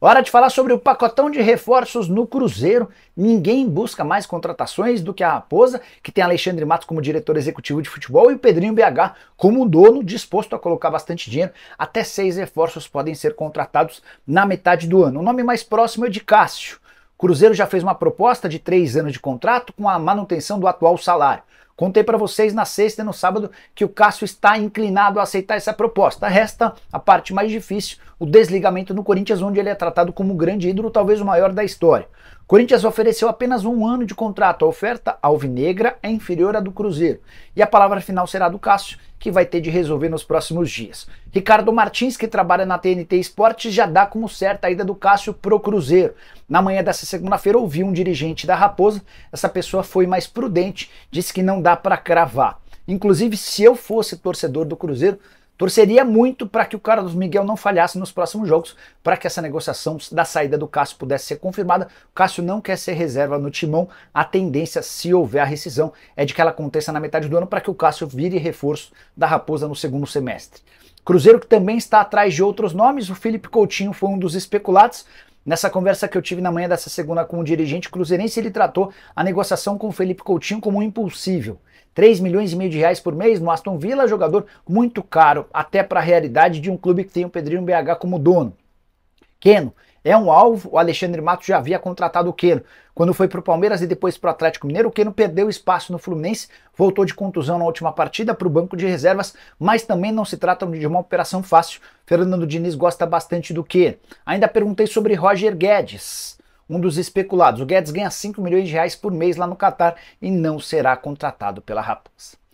Hora de falar sobre o pacotão de reforços no Cruzeiro. Ninguém busca mais contratações do que a Raposa, que tem Alexandre Matos como diretor executivo de futebol e o Pedrinho BH como dono, disposto a colocar bastante dinheiro. Até seis reforços podem ser contratados na metade do ano. O nome mais próximo é de Cássio. Cruzeiro já fez uma proposta de três anos de contrato com a manutenção do atual salário. Contei para vocês na sexta e no sábado que o Cássio está inclinado a aceitar essa proposta. Resta a parte mais difícil, o desligamento no Corinthians, onde ele é tratado como um grande ídolo, talvez o maior da história. Corinthians ofereceu apenas um ano de contrato. A oferta alvinegra é inferior à do Cruzeiro. E a palavra final será do Cássio, que vai ter de resolver nos próximos dias. Ricardo Martins, que trabalha na TNT Esportes, já dá como certa a ida do Cássio pro Cruzeiro. Na manhã dessa segunda-feira, ouvi um dirigente da Raposa. Essa pessoa foi mais prudente, disse que não dá dá para cravar. Inclusive, se eu fosse torcedor do Cruzeiro, torceria muito para que o Carlos Miguel não falhasse nos próximos jogos, para que essa negociação da saída do Cássio pudesse ser confirmada. O Cássio não quer ser reserva no timão. A tendência, se houver a rescisão, é de que ela aconteça na metade do ano para que o Cássio vire reforço da Raposa no segundo semestre. Cruzeiro que também está atrás de outros nomes, o Felipe Coutinho foi um dos especulados, Nessa conversa que eu tive na manhã dessa segunda com o dirigente cruzeirense, ele tratou a negociação com o Felipe Coutinho como impossível. 3 milhões e meio de reais por mês no Aston Villa, jogador muito caro, até para a realidade de um clube que tem o Pedrinho BH como dono. Keno é um alvo. O Alexandre Matos já havia contratado o Keno. Quando foi para o Palmeiras e depois para o Atlético Mineiro, o Keno perdeu espaço no Fluminense, voltou de contusão na última partida para o banco de reservas, mas também não se trata de uma operação fácil. Fernando Diniz gosta bastante do Keno. Ainda perguntei sobre Roger Guedes. Um dos especulados. O Guedes ganha 5 milhões de reais por mês lá no Catar e não será contratado pela Raposa.